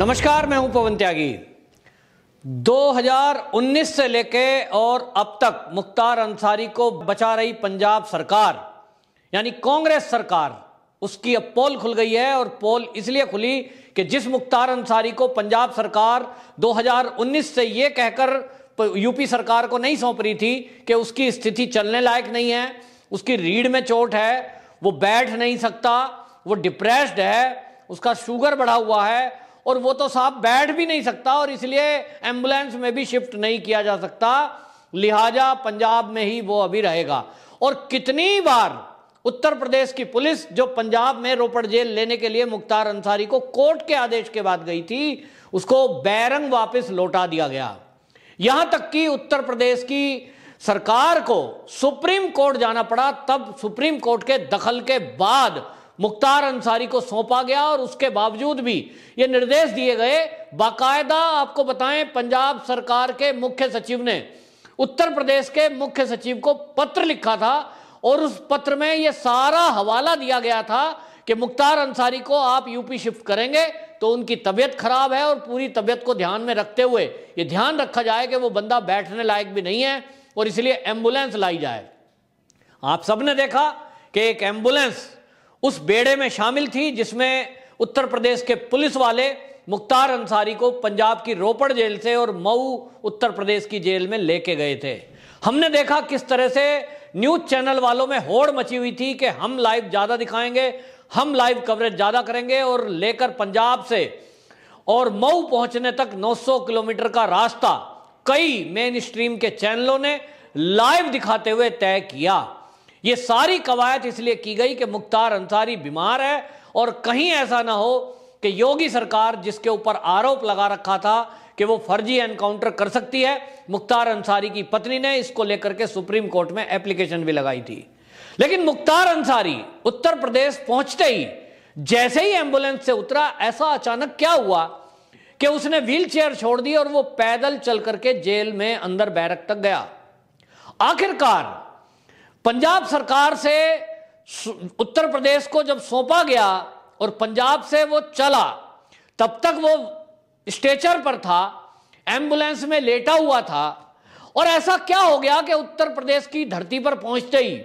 नमस्कार मैं हूं पवन त्यागी 2019 से लेके और अब तक मुख्तार अंसारी को बचा रही पंजाब सरकार यानी कांग्रेस सरकार उसकी अब पोल खुल गई है और पोल इसलिए खुली कि जिस मुख्तार अंसारी को पंजाब सरकार 2019 से ये कहकर यूपी सरकार को नहीं सौंप रही थी कि उसकी स्थिति चलने लायक नहीं है उसकी रीढ़ में चोट है वो बैठ नहीं सकता वो डिप्रेस्ड है उसका शुगर बढ़ा हुआ है और वो तो साहब बैठ भी नहीं सकता और इसलिए एम्बुलेंस में भी शिफ्ट नहीं किया जा सकता लिहाजा पंजाब में ही वो अभी रहेगा और कितनी बार उत्तर प्रदेश की पुलिस जो पंजाब में रोपड़ जेल लेने के लिए मुख्तार अंसारी को कोर्ट के आदेश के बाद गई थी उसको बैरंग वापस लौटा दिया गया यहां तक कि उत्तर प्रदेश की सरकार को सुप्रीम कोर्ट जाना पड़ा तब सुप्रीम कोर्ट के दखल के बाद मुख्तार अंसारी को सौंपा गया और उसके बावजूद भी ये निर्देश दिए गए बाकायदा आपको बताएं पंजाब सरकार के मुख्य सचिव ने उत्तर प्रदेश के मुख्य सचिव को पत्र लिखा था और उस पत्र में यह सारा हवाला दिया गया था कि मुख्तार अंसारी को आप यूपी शिफ्ट करेंगे तो उनकी तबियत खराब है और पूरी तबियत को ध्यान में रखते हुए ये ध्यान रखा जाए कि वो बंदा बैठने लायक भी नहीं है और इसलिए एम्बुलेंस लाई जाए आप सबने देखा कि एक एम्बुलेंस उस बेड़े में शामिल थी जिसमें उत्तर प्रदेश के पुलिस वाले मुख्तार अंसारी को पंजाब की रोपड़ जेल से और मऊ उत्तर प्रदेश की जेल में लेके गए थे हमने देखा किस तरह से न्यूज चैनल वालों में होड़ मची हुई थी कि हम लाइव ज़्यादा दिखाएंगे हम लाइव कवरेज ज़्यादा करेंगे और लेकर पंजाब से और मऊ पहुंचने तक 900 किलोमीटर का रास्ता कई मेन स्ट्रीम के चैनलों ने लाइव दिखाते हुए तय किया ये सारी कवायद इसलिए की गई कि मुख्तार अंसारी बीमार है और कहीं ऐसा ना हो कि योगी सरकार जिसके ऊपर आरोप लगा रखा था कि वो फर्जी एनकाउंटर कर सकती है मुख्तार अंसारी की पत्नी ने इसको लेकर के सुप्रीम कोर्ट में एप्लीकेशन भी लगाई थी लेकिन मुख्तार अंसारी उत्तर प्रदेश पहुंचते ही जैसे ही एम्बुलेंस से उतरा ऐसा अचानक क्या हुआ कि उसने व्हील चेयर छोड़ दी और वो पैदल चल करके जेल में अंदर बैरक तक गया आखिरकार पंजाब सरकार से उत्तर प्रदेश को जब सौंपा गया और पंजाब से वो चला तब तक वो स्टेचर पर था एम्बुलेंस में लेटा हुआ था और ऐसा क्या हो गया कि उत्तर प्रदेश की धरती पर पहुंचते ही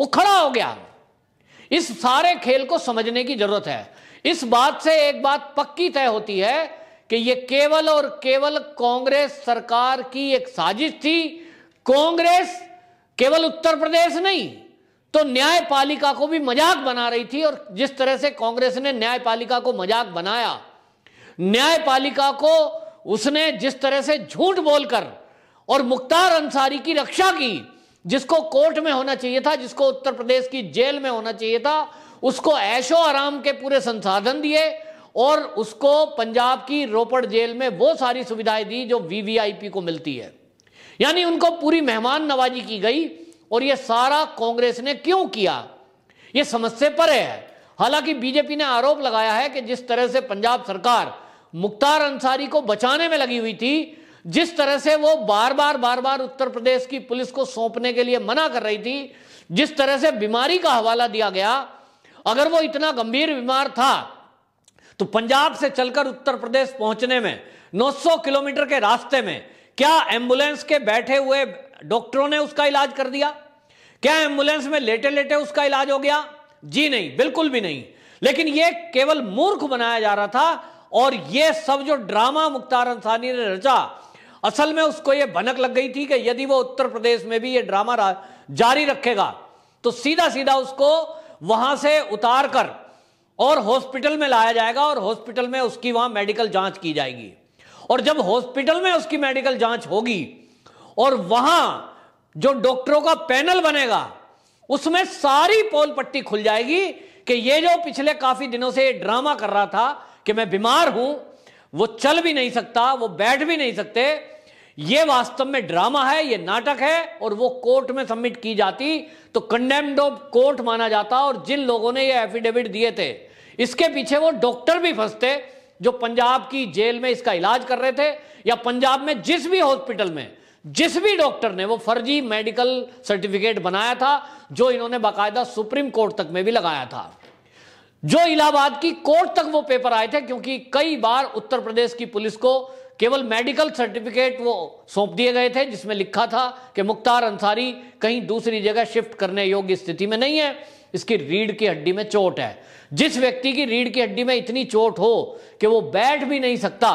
वो खड़ा हो गया इस सारे खेल को समझने की जरूरत है इस बात से एक बात पक्की तय होती है कि ये केवल और केवल कांग्रेस सरकार की एक साजिश थी कांग्रेस केवल उत्तर प्रदेश नहीं तो न्यायपालिका को भी मजाक बना रही थी और जिस तरह से कांग्रेस ने न्यायपालिका को मजाक बनाया न्यायपालिका को उसने जिस तरह से झूठ बोलकर और मुख्तार अंसारी की रक्षा की जिसको कोर्ट में होना चाहिए था जिसको उत्तर प्रदेश की जेल में होना चाहिए था उसको ऐशो आराम के पूरे संसाधन दिए और उसको पंजाब की रोपड़ जेल में वो सारी सुविधाएं दी जो वीवीआईपी को मिलती है यानी उनको पूरी मेहमान नवाजी की गई और यह सारा कांग्रेस ने क्यों किया यह समस्या पर है हालांकि बीजेपी ने आरोप लगाया है कि जिस तरह से पंजाब सरकार मुख्तार अंसारी को बचाने में लगी हुई थी जिस तरह से वो बार बार बार बार उत्तर प्रदेश की पुलिस को सौंपने के लिए मना कर रही थी जिस तरह से बीमारी का हवाला दिया गया अगर वो इतना गंभीर बीमार था तो पंजाब से चलकर उत्तर प्रदेश पहुंचने में 900 किलोमीटर के रास्ते में क्या एम्बुलेंस के बैठे हुए डॉक्टरों ने उसका इलाज कर दिया क्या एम्बुलेंस में लेटे लेटे उसका इलाज हो गया जी नहीं बिल्कुल भी नहीं लेकिन यह केवल मूर्ख बनाया जा रहा था और यह सब जो ड्रामा मुख्तार अंसानी ने रचा असल में उसको यह भनक लग गई थी कि यदि वो उत्तर प्रदेश में भी यह ड्रामा जारी रखेगा तो सीधा सीधा उसको वहां से उतार कर और हॉस्पिटल में लाया जाएगा और हॉस्पिटल में उसकी वहां मेडिकल जांच की जाएगी और जब हॉस्पिटल में उसकी मेडिकल जांच होगी और वहां जो डॉक्टरों का पैनल बनेगा उसमें सारी पोल पट्टी खुल जाएगी कि ये जो पिछले काफी दिनों से ड्रामा कर रहा था कि मैं बीमार हूं वो चल भी नहीं सकता वो बैठ भी नहीं सकते ये वास्तव में ड्रामा है ये नाटक है और वो कोर्ट में सबमिट की जाती तो कंडेम्ड ऑफ कोर्ट माना जाता और जिन लोगों ने ये एफिडेविट दिए थे इसके पीछे वो डॉक्टर भी फंसते जो पंजाब की जेल में इसका इलाज कर रहे थे या पंजाब में जिस भी हॉस्पिटल में जिस भी डॉक्टर ने वो फर्जी मेडिकल सर्टिफिकेट बनाया था जो इन्होंने बाकायदा सुप्रीम कोर्ट तक में भी लगाया था जो इलाहाबाद की कोर्ट तक वो पेपर आए थे क्योंकि कई बार उत्तर प्रदेश की पुलिस को केवल मेडिकल सर्टिफिकेट वो सौंप दिए गए थे जिसमें लिखा था कि मुख्तार अंसारी कहीं दूसरी जगह शिफ्ट करने योग्य स्थिति में नहीं है इसकी रीढ़ की हड्डी में चोट है जिस व्यक्ति की रीढ़ की हड्डी में इतनी चोट हो कि वो बैठ भी नहीं सकता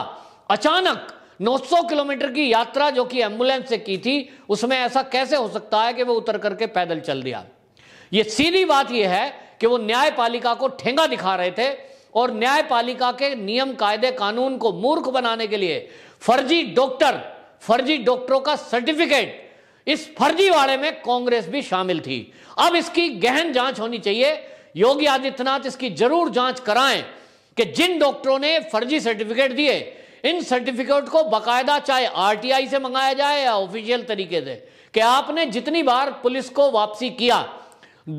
अचानक 900 किलोमीटर की यात्रा जो कि एम्बुलेंस से की थी उसमें ऐसा कैसे हो सकता है कि वो उतर करके पैदल चल दिया ये सीधी बात यह है कि वो न्यायपालिका को ठेंगा दिखा रहे थे और न्यायपालिका के नियम कायदे कानून को मूर्ख बनाने के लिए फर्जी डॉक्टर फर्जी डॉक्टरों का सर्टिफिकेट इस फर्जीवाड़े में कांग्रेस भी शामिल थी अब इसकी गहन जांच होनी चाहिए योगी आदित्यनाथ इसकी जरूर जांच कराएं कि जिन डॉक्टरों ने फर्जी सर्टिफिकेट दिए इन सर्टिफिकेट को बकायदा चाहे आरटीआई से मंगाया जाए या ऑफिशियल तरीके से कि आपने जितनी बार पुलिस को वापसी किया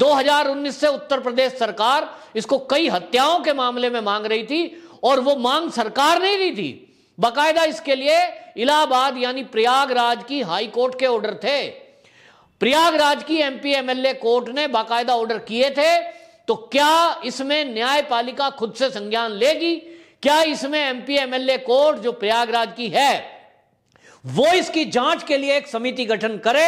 2019 से उत्तर प्रदेश सरकार इसको कई हत्याओं के मामले में मांग रही थी और वो मांग सरकार नहीं रही थी बकायदा इसके लिए इलाहाबाद यानी प्रयागराज की हाई कोर्ट के ऑर्डर थे प्रयागराज की एमपी एमएलए कोर्ट ने बाकायदा ऑर्डर किए थे तो क्या इसमें न्यायपालिका खुद से संज्ञान लेगी क्या इसमें एमपी एमएलए कोर्ट जो प्रयागराज की है वो इसकी जांच के लिए एक समिति गठन करे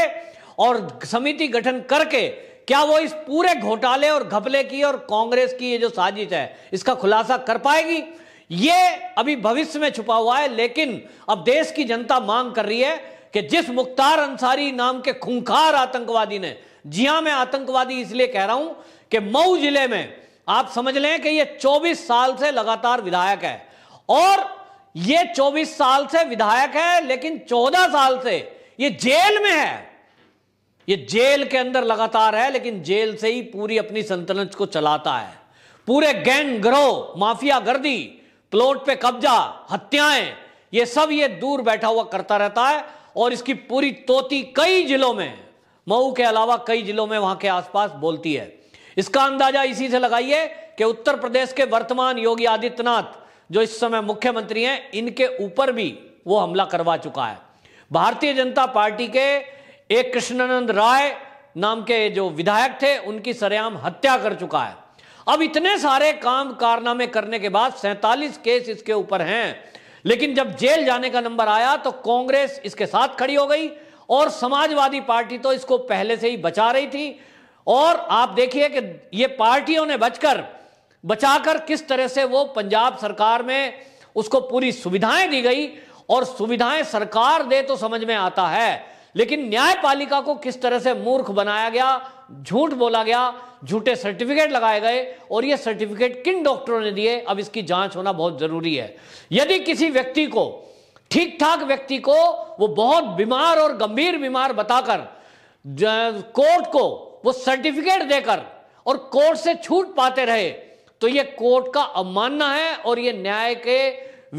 और समिति गठन करके क्या वो इस पूरे घोटाले और घपले की और कांग्रेस की ये जो साजिश है इसका खुलासा कर पाएगी ये अभी भविष्य में छुपा हुआ है लेकिन अब देश की जनता मांग कर रही है कि जिस मुख्तार अंसारी नाम के खूंखार आतंकवादी ने जिया मैं आतंकवादी इसलिए कह रहा हूं कि मऊ जिले में आप समझ लें कि यह 24 साल से लगातार विधायक है और यह 24 साल से विधायक है लेकिन 14 साल से यह जेल में है ये जेल के अंदर लगातार है लेकिन जेल से ही पूरी अपनी संतुलन को चलाता है पूरे गैंग ग्रोह माफिया गर्दी प्लॉट पे कब्जा हत्याएं ये सब ये दूर बैठा हुआ करता रहता है और इसकी पूरी तोती कई जिलों में मऊ के अलावा कई जिलों में वहां के आसपास बोलती है इसका अंदाजा इसी से लगाइए कि उत्तर प्रदेश के वर्तमान योगी आदित्यनाथ जो इस समय मुख्यमंत्री हैं इनके ऊपर भी वो हमला करवा चुका है भारतीय जनता पार्टी के एक कृष्णानंद राय नाम के जो विधायक थे उनकी सरेआम हत्या कर चुका है अब इतने सारे काम कारनामे करने के बाद सैतालीस केस इसके ऊपर हैं लेकिन जब जेल जाने का नंबर आया तो कांग्रेस इसके साथ खड़ी हो गई और समाजवादी पार्टी तो इसको पहले से ही बचा रही थी और आप देखिए कि ये पार्टियों ने बचकर बचाकर किस तरह से वो पंजाब सरकार में उसको पूरी सुविधाएं दी गई और सुविधाएं सरकार दे तो समझ में आता है लेकिन न्यायपालिका को किस तरह से मूर्ख बनाया गया झूठ बोला गया झूठे सर्टिफिकेट लगाए गए और ये सर्टिफिकेट किन डॉक्टरों ने दिए अब इसकी जांच होना बहुत जरूरी है यदि किसी व्यक्ति को ठीक ठाक व्यक्ति को वो बहुत बीमार और गंभीर बीमार बताकर कोर्ट को वो सर्टिफिकेट देकर और कोर्ट से छूट पाते रहे तो ये कोर्ट का अवमानना है और ये न्याय के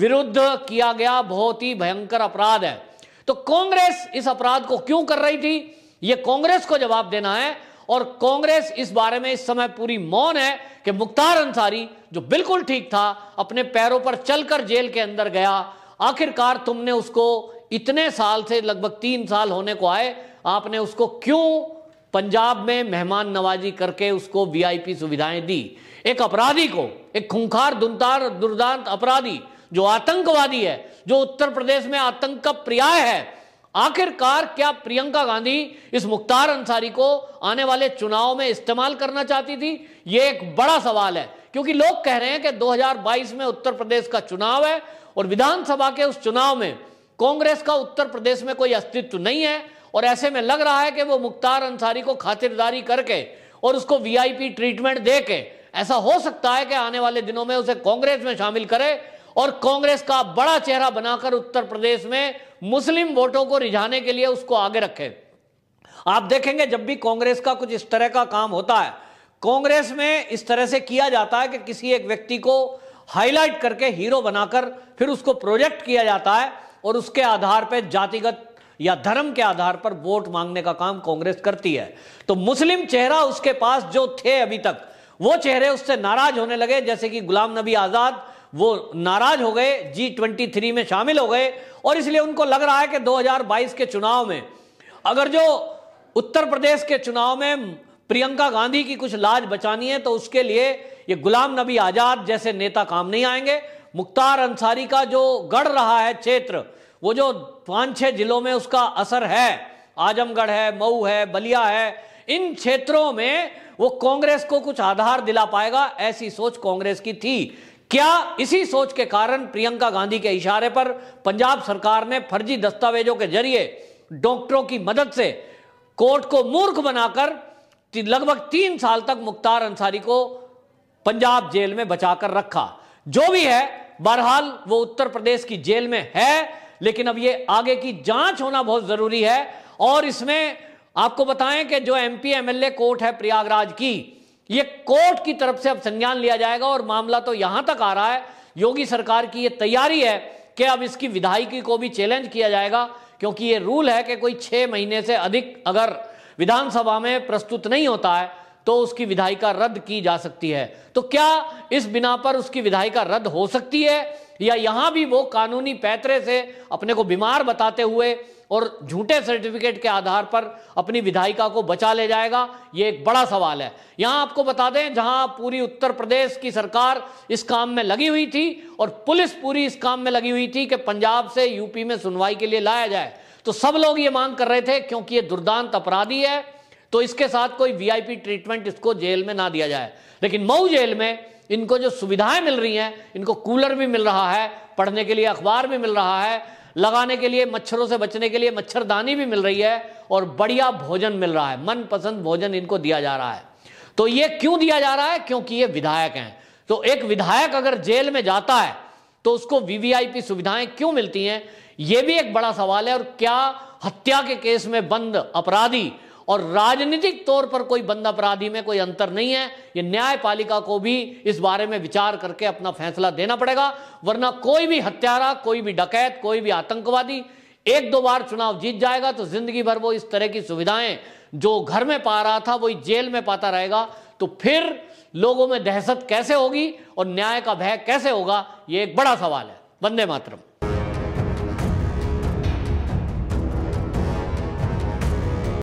विरुद्ध किया गया बहुत ही भयंकर अपराध है तो कांग्रेस इस अपराध को क्यों कर रही थी ये कांग्रेस को जवाब देना है और कांग्रेस इस बारे में इस समय पूरी मौन है कि मुख्तार अंसारी जो बिल्कुल ठीक था अपने पैरों पर चलकर जेल के अंदर गया आखिरकार तुमने उसको इतने साल से लगभग तीन साल होने को आए आपने उसको क्यों पंजाब में मेहमान नवाजी करके उसको वीआईपी सुविधाएं दी एक अपराधी को एक खूंखार दुनतार दुर्दांत अपराधी जो आतंकवादी है जो उत्तर प्रदेश में आतंक का पर्याय है आखिरकार क्या प्रियंका गांधी इस मुख्तार अंसारी को आने वाले चुनाव में इस्तेमाल करना चाहती थी यह एक बड़ा सवाल है क्योंकि लोग कह रहे हैं कि 2022 में उत्तर प्रदेश का चुनाव है और विधानसभा के उस चुनाव में कांग्रेस का उत्तर प्रदेश में कोई अस्तित्व नहीं है और ऐसे में लग रहा है कि वो मुख्तार अंसारी को खातिरदारी करके और उसको वीआईपी ट्रीटमेंट दे के ऐसा हो सकता है कि आने वाले दिनों में उसे कांग्रेस में शामिल करे और कांग्रेस का बड़ा चेहरा बनाकर उत्तर प्रदेश में मुस्लिम वोटों को रिझाने के लिए उसको आगे रखे आप देखेंगे जब भी कांग्रेस का कुछ इस तरह का काम होता है कांग्रेस में इस तरह से किया जाता है कि किसी एक व्यक्ति को हाईलाइट करके हीरो बनाकर फिर उसको प्रोजेक्ट किया जाता है और उसके आधार पर जातिगत या धर्म के आधार पर वोट मांगने का काम कांग्रेस करती है तो मुस्लिम चेहरा उसके पास जो थे अभी तक वो चेहरे उससे नाराज होने लगे जैसे कि गुलाम नबी आजाद वो नाराज हो गए जी ट्वेंटी थ्री में शामिल हो गए और इसलिए उनको लग रहा है कि 2022 के चुनाव में अगर जो उत्तर प्रदेश के चुनाव में प्रियंका गांधी की कुछ लाज बचानी है तो उसके लिए ये गुलाम नबी आजाद जैसे नेता काम नहीं आएंगे मुख्तार अंसारी का जो गढ़ रहा है क्षेत्र वो जो पांच छह जिलों में उसका असर है आजमगढ़ है मऊ है बलिया है इन क्षेत्रों में वो कांग्रेस को कुछ आधार दिला पाएगा ऐसी सोच कांग्रेस की थी क्या इसी सोच के कारण प्रियंका गांधी के इशारे पर पंजाब सरकार ने फर्जी दस्तावेजों के जरिए डॉक्टरों की मदद से कोर्ट को मूर्ख बनाकर लगभग तीन साल तक मुख्तार अंसारी को पंजाब जेल में बचाकर रखा जो भी है बहरहाल वो उत्तर प्रदेश की जेल में है लेकिन अब ये आगे की जांच होना बहुत जरूरी है और इसमें आपको बताएं कि जो एमपी एमएलए कोर्ट है प्रयागराज की ये कोर्ट की तरफ से अब संज्ञान लिया जाएगा और मामला तो यहां तक आ रहा है योगी सरकार की ये तैयारी है कि अब इसकी विधायकी को भी चैलेंज किया जाएगा क्योंकि ये रूल है कि कोई छह महीने से अधिक अगर विधानसभा में प्रस्तुत नहीं होता है तो उसकी विधायिका रद्द की जा सकती है तो क्या इस बिना पर उसकी विधायिका रद्द हो सकती है या यहां भी वो कानूनी पैतरे से अपने को बीमार बताते हुए और झूठे सर्टिफिकेट के आधार पर अपनी विधायिका को बचा ले जाएगा ये एक बड़ा सवाल है यहां आपको बता दें जहां पूरी उत्तर प्रदेश की सरकार इस काम में लगी हुई थी और पुलिस पूरी इस काम में लगी हुई थी कि पंजाब से यूपी में सुनवाई के लिए लाया जाए तो सब लोग ये मांग कर रहे थे क्योंकि ये दुर्दांत अपराधी है तो इसके साथ कोई वीआईपी ट्रीटमेंट इसको जेल में ना दिया जाए लेकिन मऊ जेल में इनको जो सुविधाएं मिल रही हैं इनको कूलर भी मिल रहा है पढ़ने के लिए अखबार भी मिल रहा है लगाने के लिए मच्छरों से बचने के लिए मच्छरदानी भी मिल रही है और बढ़िया भोजन मिल रहा है मनपसंद भोजन इनको दिया जा रहा है तो ये क्यों दिया जा रहा है क्योंकि ये विधायक हैं तो एक विधायक अगर जेल में जाता है तो उसको वीवीआईपी सुविधाएं क्यों मिलती हैं यह भी एक बड़ा सवाल है और क्या हत्या के केस में बंद अपराधी और राजनीतिक तौर पर कोई बंद अपराधी में कोई अंतर नहीं है ये न्यायपालिका को भी इस बारे में विचार करके अपना फैसला देना पड़ेगा वरना कोई भी हत्यारा कोई भी डकैत कोई भी आतंकवादी एक दो बार चुनाव जीत जाएगा तो जिंदगी भर वो इस तरह की सुविधाएं जो घर में पा रहा था वो जेल में पाता रहेगा तो फिर लोगों में दहशत कैसे होगी और न्याय का भय कैसे होगा ये एक बड़ा सवाल है वंदे मातरम